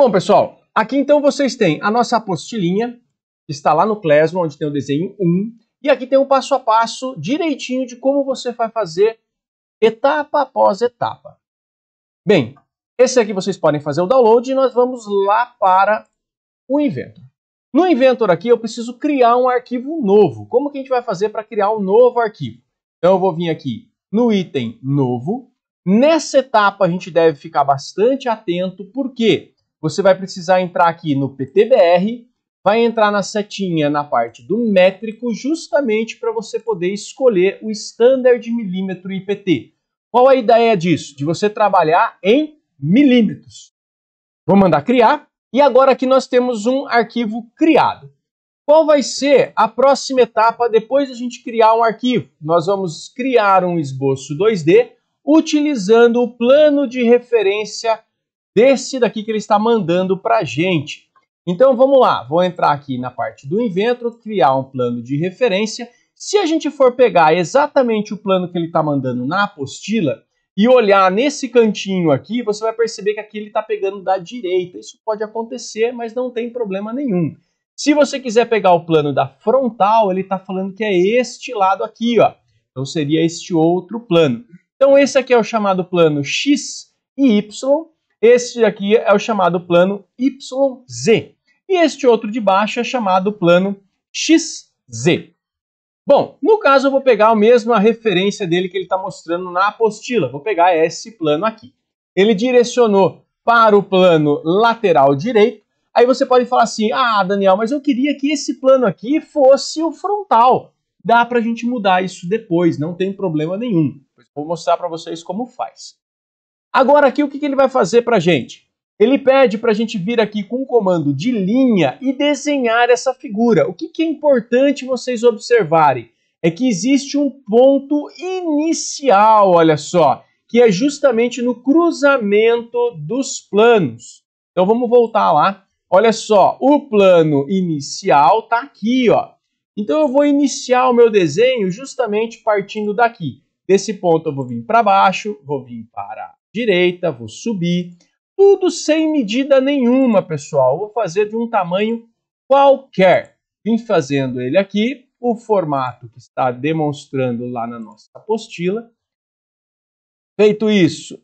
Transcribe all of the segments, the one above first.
Bom, pessoal, aqui então vocês têm a nossa apostilinha, que está lá no Classroom, onde tem o desenho 1, e aqui tem um passo a passo direitinho de como você vai fazer etapa após etapa. Bem, esse aqui vocês podem fazer o download e nós vamos lá para o Inventor. No Inventor aqui eu preciso criar um arquivo novo. Como que a gente vai fazer para criar um novo arquivo? Então eu vou vir aqui no item novo. Nessa etapa a gente deve ficar bastante atento, porque quê? você vai precisar entrar aqui no PTBR, vai entrar na setinha na parte do métrico, justamente para você poder escolher o standard milímetro IPT. Qual a ideia disso? De você trabalhar em milímetros. Vou mandar criar, e agora aqui nós temos um arquivo criado. Qual vai ser a próxima etapa depois da gente criar um arquivo? Nós vamos criar um esboço 2D utilizando o plano de referência desse daqui que ele está mandando para a gente. Então vamos lá, vou entrar aqui na parte do inventro, criar um plano de referência. Se a gente for pegar exatamente o plano que ele está mandando na apostila e olhar nesse cantinho aqui, você vai perceber que aqui ele está pegando da direita. Isso pode acontecer, mas não tem problema nenhum. Se você quiser pegar o plano da frontal, ele está falando que é este lado aqui, ó. Então seria este outro plano. Então esse aqui é o chamado plano X e Y, este aqui é o chamado plano YZ. E este outro de baixo é chamado plano XZ. Bom, no caso eu vou pegar a mesma referência dele que ele está mostrando na apostila. Vou pegar esse plano aqui. Ele direcionou para o plano lateral direito. Aí você pode falar assim, ah, Daniel, mas eu queria que esse plano aqui fosse o frontal. Dá para a gente mudar isso depois, não tem problema nenhum. Vou mostrar para vocês como faz. Agora aqui o que, ele vai fazer para a gente? Ele pede para a gente vir aqui com um comando de linha e desenhar essa figura. O que, que é importante vocês observarem é que existe um ponto inicial, olha só, que é justamente no cruzamento dos planos. Então vamos voltar lá. Olha só, o plano inicial está aqui, ó. Então eu vou iniciar o meu desenho justamente partindo daqui. Desse ponto eu vou vir para baixo, vou vir para direita, vou subir. Tudo sem medida nenhuma, pessoal. Vou fazer de um tamanho qualquer. Vim fazendo ele aqui, o formato que está demonstrando lá na nossa apostila. Feito isso,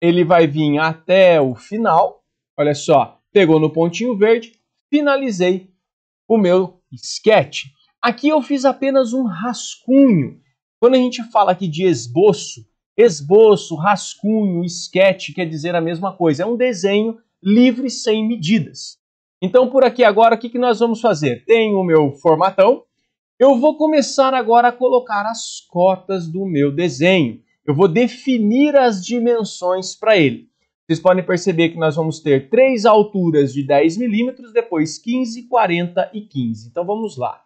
ele vai vir até o final. Olha só, pegou no pontinho verde, finalizei o meu sketch. Aqui eu fiz apenas um rascunho. Quando a gente fala aqui de esboço, Esboço, rascunho, esquete quer dizer a mesma coisa. É um desenho livre, sem medidas. Então, por aqui agora, o que, que nós vamos fazer? Tenho o meu formatão. Eu vou começar agora a colocar as cotas do meu desenho. Eu vou definir as dimensões para ele. Vocês podem perceber que nós vamos ter três alturas de 10 milímetros, depois 15, 40 e 15. Então, vamos lá.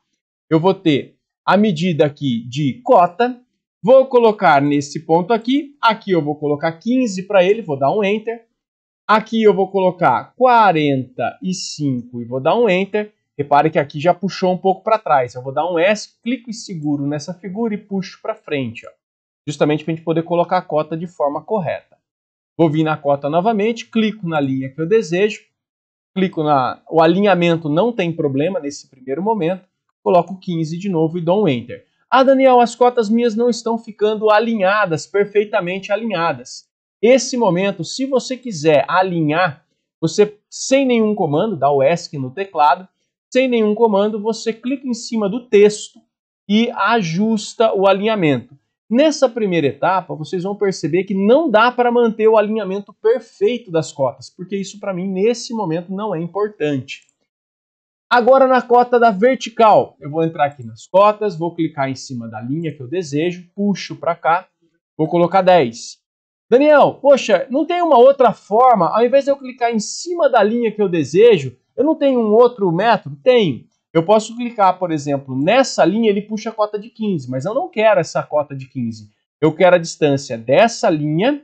Eu vou ter a medida aqui de cota, Vou colocar nesse ponto aqui. Aqui eu vou colocar 15 para ele, vou dar um Enter. Aqui eu vou colocar 45 e vou dar um Enter. Repare que aqui já puxou um pouco para trás. Eu vou dar um S, clico e seguro nessa figura e puxo para frente. Ó. Justamente para a gente poder colocar a cota de forma correta. Vou vir na cota novamente, clico na linha que eu desejo. Clico na... O alinhamento não tem problema nesse primeiro momento. Coloco 15 de novo e dou um Enter. Ah, Daniel, as cotas minhas não estão ficando alinhadas, perfeitamente alinhadas. Esse momento, se você quiser alinhar, você sem nenhum comando, dá o ESC no teclado, sem nenhum comando, você clica em cima do texto e ajusta o alinhamento. Nessa primeira etapa, vocês vão perceber que não dá para manter o alinhamento perfeito das cotas, porque isso para mim nesse momento não é importante. Agora na cota da vertical, eu vou entrar aqui nas cotas, vou clicar em cima da linha que eu desejo, puxo para cá, vou colocar 10. Daniel, poxa, não tem uma outra forma, ao invés de eu clicar em cima da linha que eu desejo, eu não tenho um outro método? Tem. Eu posso clicar, por exemplo, nessa linha, ele puxa a cota de 15, mas eu não quero essa cota de 15. Eu quero a distância dessa linha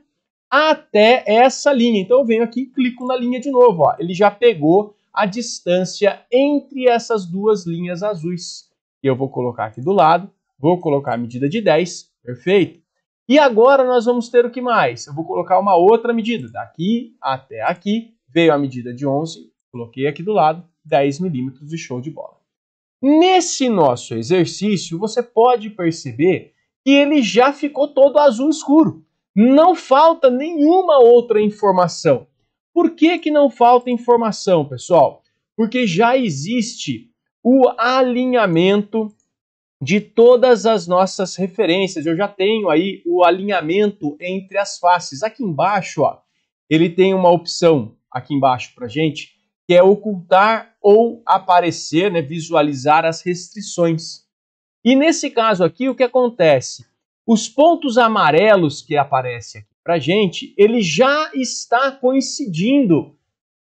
até essa linha. Então eu venho aqui e clico na linha de novo, ó. ele já pegou a distância entre essas duas linhas azuis. eu vou colocar aqui do lado, vou colocar a medida de 10, perfeito? E agora nós vamos ter o que mais? Eu vou colocar uma outra medida, daqui até aqui, veio a medida de 11, coloquei aqui do lado, 10 milímetros de show de bola. Nesse nosso exercício, você pode perceber que ele já ficou todo azul escuro. Não falta nenhuma outra informação. Por que, que não falta informação, pessoal? Porque já existe o alinhamento de todas as nossas referências. Eu já tenho aí o alinhamento entre as faces. Aqui embaixo, ó, ele tem uma opção aqui embaixo para gente, que é ocultar ou aparecer, né, visualizar as restrições. E nesse caso aqui, o que acontece? Os pontos amarelos que aparecem aqui, para a gente, ele já está coincidindo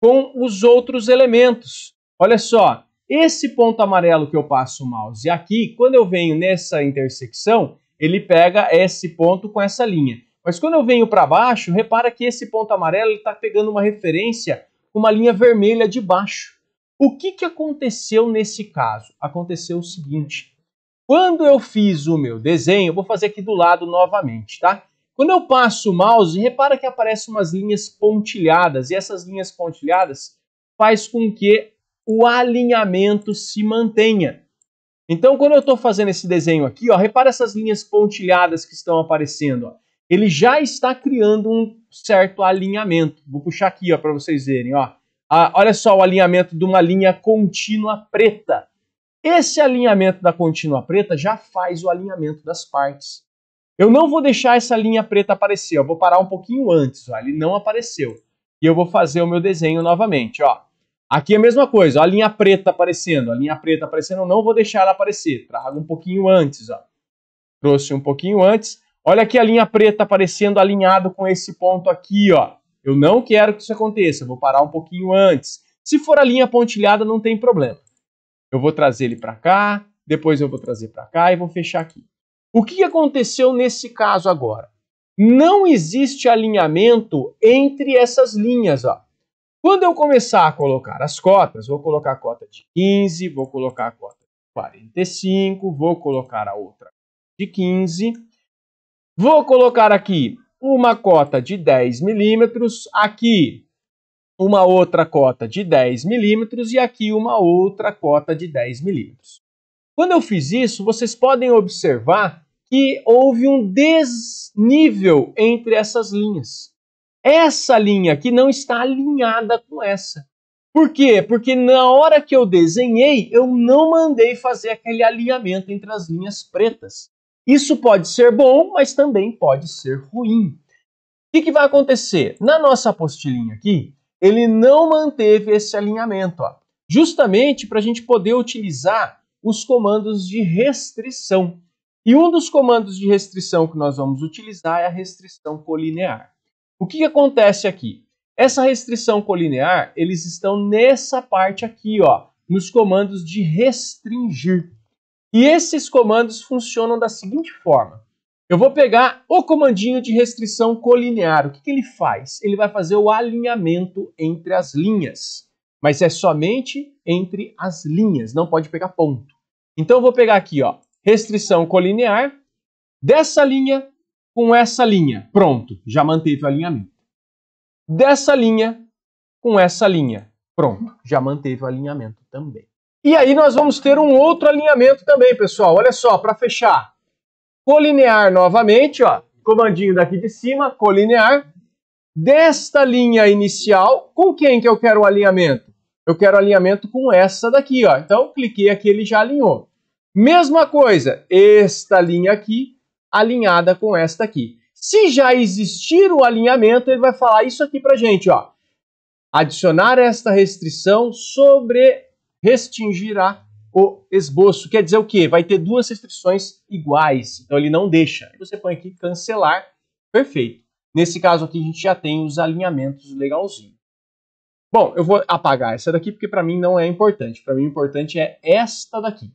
com os outros elementos. Olha só, esse ponto amarelo que eu passo o mouse aqui, quando eu venho nessa intersecção, ele pega esse ponto com essa linha. Mas quando eu venho para baixo, repara que esse ponto amarelo está pegando uma referência com uma linha vermelha de baixo. O que, que aconteceu nesse caso? Aconteceu o seguinte. Quando eu fiz o meu desenho, vou fazer aqui do lado novamente, tá? Quando eu passo o mouse, repara que aparecem umas linhas pontilhadas, e essas linhas pontilhadas faz com que o alinhamento se mantenha. Então, quando eu estou fazendo esse desenho aqui, ó, repara essas linhas pontilhadas que estão aparecendo. Ó. Ele já está criando um certo alinhamento. Vou puxar aqui para vocês verem. Ó. Ah, olha só o alinhamento de uma linha contínua preta. Esse alinhamento da contínua preta já faz o alinhamento das partes. Eu não vou deixar essa linha preta aparecer, eu vou parar um pouquinho antes, ó, ele não apareceu. E eu vou fazer o meu desenho novamente, ó. Aqui é a mesma coisa, ó, a linha preta aparecendo, a linha preta aparecendo, eu não vou deixar ela aparecer, trago um pouquinho antes, ó. Trouxe um pouquinho antes. Olha aqui a linha preta aparecendo alinhado com esse ponto aqui, ó. Eu não quero que isso aconteça, eu vou parar um pouquinho antes. Se for a linha pontilhada, não tem problema. Eu vou trazer ele para cá, depois eu vou trazer para cá e vou fechar aqui. O que aconteceu nesse caso agora? Não existe alinhamento entre essas linhas. Ó. Quando eu começar a colocar as cotas, vou colocar a cota de 15, vou colocar a cota de 45, vou colocar a outra de 15, vou colocar aqui uma cota de 10 milímetros, aqui uma outra cota de 10 milímetros e aqui uma outra cota de 10 milímetros. Quando eu fiz isso, vocês podem observar que houve um desnível entre essas linhas. Essa linha aqui não está alinhada com essa. Por quê? Porque na hora que eu desenhei, eu não mandei fazer aquele alinhamento entre as linhas pretas. Isso pode ser bom, mas também pode ser ruim. O que, que vai acontecer? Na nossa apostilinha aqui, ele não manteve esse alinhamento, ó, justamente para a gente poder utilizar os comandos de restrição. E um dos comandos de restrição que nós vamos utilizar é a restrição colinear. O que, acontece aqui? Essa restrição colinear, eles estão nessa parte aqui, ó, nos comandos de restringir. E esses comandos funcionam da seguinte forma. Eu vou pegar o comandinho de restrição colinear. O que, que ele faz? Ele vai fazer o alinhamento entre as linhas. Mas é somente entre as linhas, não pode pegar ponto. Então eu vou pegar aqui, ó, restrição colinear dessa linha com essa linha. Pronto, já manteve o alinhamento. Dessa linha com essa linha. Pronto, já manteve o alinhamento também. E aí nós vamos ter um outro alinhamento também, pessoal. Olha só, para fechar. Colinear novamente, ó. Comandinho daqui de cima, colinear. Desta linha inicial, com quem que eu quero o alinhamento? Eu quero alinhamento com essa daqui, ó. Então, cliquei aqui, ele já alinhou. Mesma coisa, esta linha aqui alinhada com esta aqui. Se já existir o alinhamento, ele vai falar isso aqui para gente, ó. Adicionar esta restrição sobre restringirá o esboço. Quer dizer o quê? Vai ter duas restrições iguais. Então ele não deixa. Você põe aqui cancelar. Perfeito. Nesse caso aqui a gente já tem os alinhamentos legalzinho. Bom, eu vou apagar essa daqui porque para mim não é importante. Para mim o importante é esta daqui.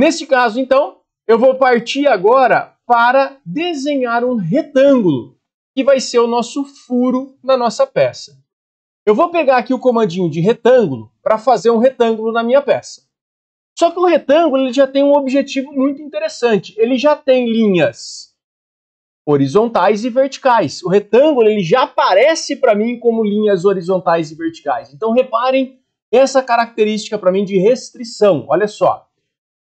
Neste caso, então, eu vou partir agora para desenhar um retângulo, que vai ser o nosso furo na nossa peça. Eu vou pegar aqui o comandinho de retângulo para fazer um retângulo na minha peça. Só que o retângulo ele já tem um objetivo muito interessante. Ele já tem linhas horizontais e verticais. O retângulo ele já aparece para mim como linhas horizontais e verticais. Então reparem essa característica para mim de restrição. Olha só.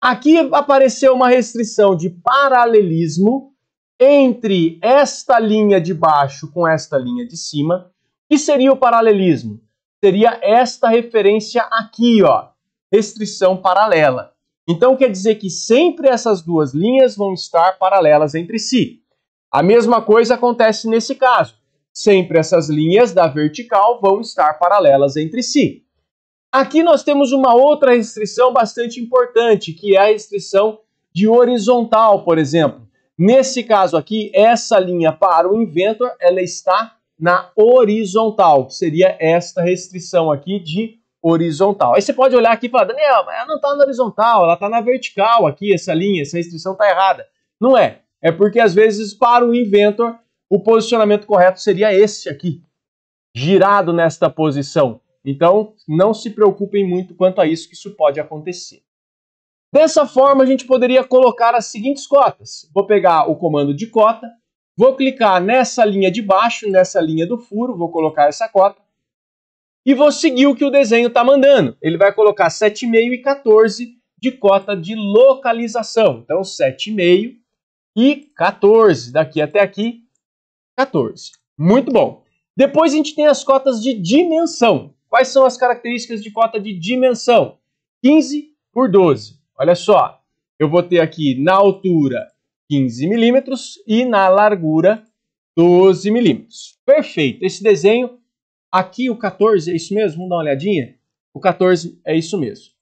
Aqui apareceu uma restrição de paralelismo entre esta linha de baixo com esta linha de cima. que seria o paralelismo? Seria esta referência aqui, ó, restrição paralela. Então quer dizer que sempre essas duas linhas vão estar paralelas entre si. A mesma coisa acontece nesse caso. Sempre essas linhas da vertical vão estar paralelas entre si. Aqui nós temos uma outra restrição bastante importante, que é a restrição de horizontal, por exemplo. Nesse caso aqui, essa linha para o inventor, ela está na horizontal, que seria esta restrição aqui de horizontal. Aí você pode olhar aqui e falar, Daniel, ela não está na horizontal, ela está na vertical aqui, essa linha, essa restrição está errada. Não é. É porque, às vezes, para o inventor, o posicionamento correto seria este aqui, girado nesta posição. Então, não se preocupem muito quanto a isso, que isso pode acontecer. Dessa forma, a gente poderia colocar as seguintes cotas. Vou pegar o comando de cota, vou clicar nessa linha de baixo, nessa linha do furo, vou colocar essa cota, e vou seguir o que o desenho está mandando. Ele vai colocar 7,5 e 14 de cota de localização. Então, 7,5 e 14, daqui até aqui, 14. Muito bom. Depois a gente tem as cotas de dimensão. Quais são as características de cota de dimensão? 15 por 12. Olha só, eu vou ter aqui na altura 15 milímetros e na largura 12 milímetros. Perfeito. Esse desenho aqui, o 14, é isso mesmo? Vamos dar uma olhadinha? O 14 é isso mesmo.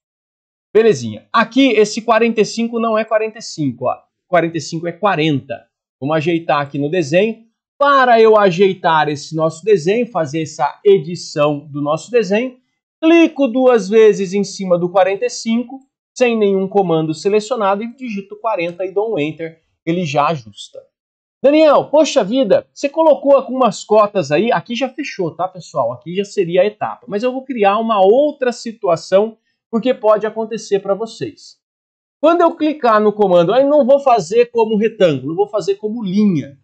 Belezinha. Aqui, esse 45 não é 45, ó. 45 é 40. Vamos ajeitar aqui no desenho. Para eu ajeitar esse nosso desenho, fazer essa edição do nosso desenho, clico duas vezes em cima do 45, sem nenhum comando selecionado, e digito 40 e dou um Enter, ele já ajusta. Daniel, poxa vida, você colocou algumas cotas aí, aqui já fechou, tá pessoal? Aqui já seria a etapa, mas eu vou criar uma outra situação, porque pode acontecer para vocês. Quando eu clicar no comando, aí não vou fazer como retângulo, vou fazer como linha.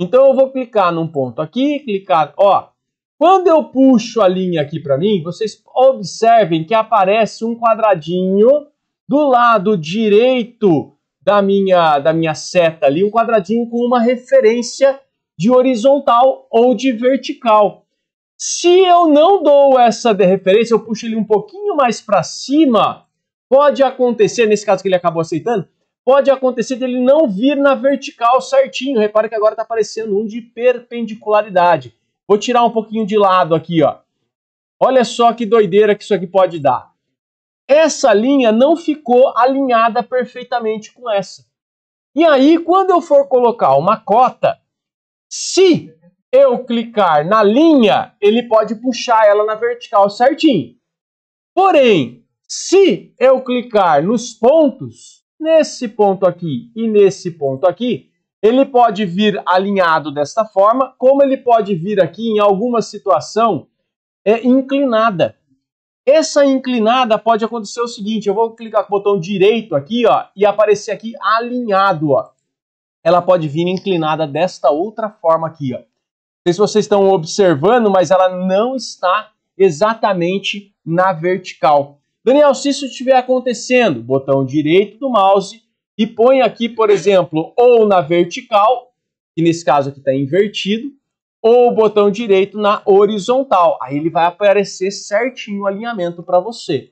Então eu vou clicar num ponto aqui, clicar, ó. Quando eu puxo a linha aqui para mim, vocês observem que aparece um quadradinho do lado direito da minha, da minha seta ali, um quadradinho com uma referência de horizontal ou de vertical. Se eu não dou essa de referência, eu puxo ele um pouquinho mais para cima, pode acontecer, nesse caso que ele acabou aceitando, pode acontecer dele não vir na vertical certinho. Repara que agora está aparecendo um de perpendicularidade. Vou tirar um pouquinho de lado aqui, ó. Olha só que doideira que isso aqui pode dar. Essa linha não ficou alinhada perfeitamente com essa. E aí, quando eu for colocar uma cota, se eu clicar na linha, ele pode puxar ela na vertical certinho. Porém, se eu clicar nos pontos, nesse ponto aqui e nesse ponto aqui, ele pode vir alinhado desta forma, como ele pode vir aqui em alguma situação é inclinada. Essa inclinada pode acontecer o seguinte, eu vou clicar com o botão direito aqui, ó, e aparecer aqui alinhado, ó. Ela pode vir inclinada desta outra forma aqui, ó. Não sei se vocês estão observando, mas ela não está exatamente na vertical. Daniel, se isso estiver acontecendo, botão direito do mouse e põe aqui, por exemplo, ou na vertical, que nesse caso aqui está invertido, ou o botão direito na horizontal. Aí ele vai aparecer certinho o alinhamento para você.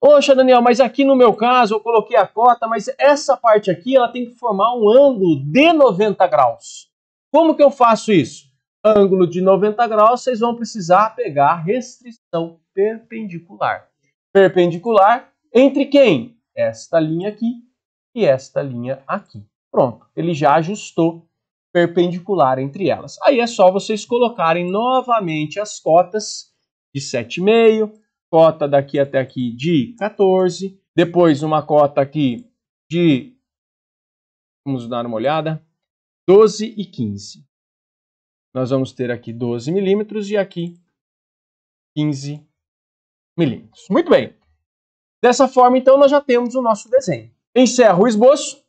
Poxa, Daniel, mas aqui no meu caso eu coloquei a cota, mas essa parte aqui ela tem que formar um ângulo de 90 graus. Como que eu faço isso? Ângulo de 90 graus, vocês vão precisar pegar restrição perpendicular perpendicular entre quem? Esta linha aqui e esta linha aqui. Pronto, ele já ajustou perpendicular entre elas. Aí é só vocês colocarem novamente as cotas de 7,5, cota daqui até aqui de 14, depois uma cota aqui de, vamos dar uma olhada, 12 e 15. Nós vamos ter aqui 12 milímetros e aqui 15 milímetros. Muito bem. Dessa forma, então, nós já temos o nosso desenho. Encerro o esboço.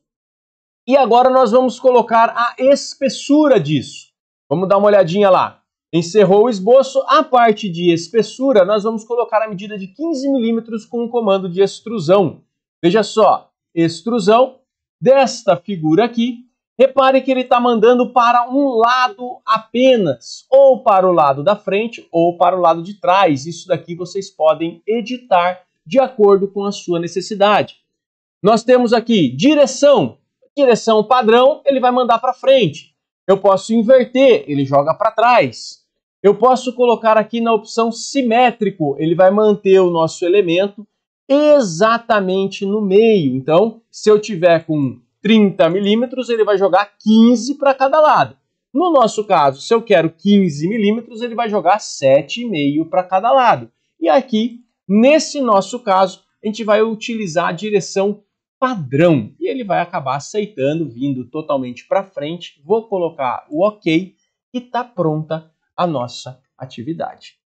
E agora nós vamos colocar a espessura disso. Vamos dar uma olhadinha lá. Encerrou o esboço. A parte de espessura, nós vamos colocar a medida de 15 milímetros com o comando de extrusão. Veja só, extrusão desta figura aqui, Repare que ele está mandando para um lado apenas, ou para o lado da frente ou para o lado de trás. Isso daqui vocês podem editar de acordo com a sua necessidade. Nós temos aqui direção. Direção padrão, ele vai mandar para frente. Eu posso inverter, ele joga para trás. Eu posso colocar aqui na opção simétrico, ele vai manter o nosso elemento exatamente no meio. Então, se eu tiver com 30 milímetros, ele vai jogar 15 para cada lado. No nosso caso, se eu quero 15 milímetros, ele vai jogar 7,5 para cada lado. E aqui, nesse nosso caso, a gente vai utilizar a direção padrão e ele vai acabar aceitando, vindo totalmente para frente. Vou colocar o OK e está pronta a nossa atividade.